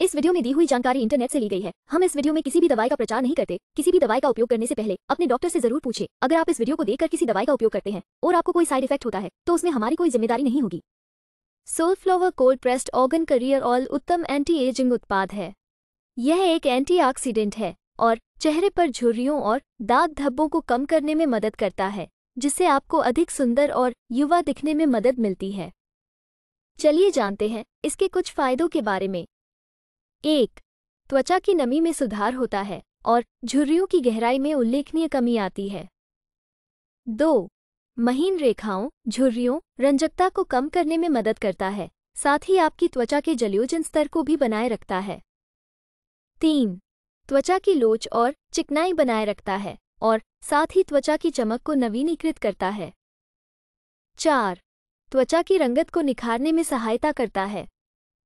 इस वीडियो में दी हुई जानकारी इंटरनेट से ली गई है हम इस वीडियो में किसी भी दवाई का प्रचार नहीं करते किसी भी दवाई का उपयोग करने से पहले अपने डॉक्टर से जरूर पूछे अगर आप इस वीडियो को देखकर किसी दवाई का उपयोग करते हैं और आपको कोई साइड इफेक्ट होता है तो उसमें हमारी कोई जिम्मेदारी नहीं होगी Soulflower cold pressed argan carrier oil उत्तम एंटी एजिंग उत्पाद है यह एक एंटी है और चेहरे पर झुर्रियों और दाग धब्बों को कम करने में मदद करता है जिससे आपको अधिक सुंदर और युवा दिखने में मदद मिलती है चलिए जानते हैं इसके कुछ फायदों के बारे में एक त्वचा की नमी में सुधार होता है और झुर्रियों की गहराई में उल्लेखनीय कमी आती है दो महीन रेखाओं झुर्रियों रंजकता को कम करने में मदद करता है साथ ही आपकी त्वचा के जलयोजन स्तर को भी बनाए रखता है तीन त्वचा की लोच और चिकनाई बनाए रखता है और साथ ही त्वचा की चमक को नवीनीकृत करता है चार त्वचा की रंगत को निखारने में सहायता करता है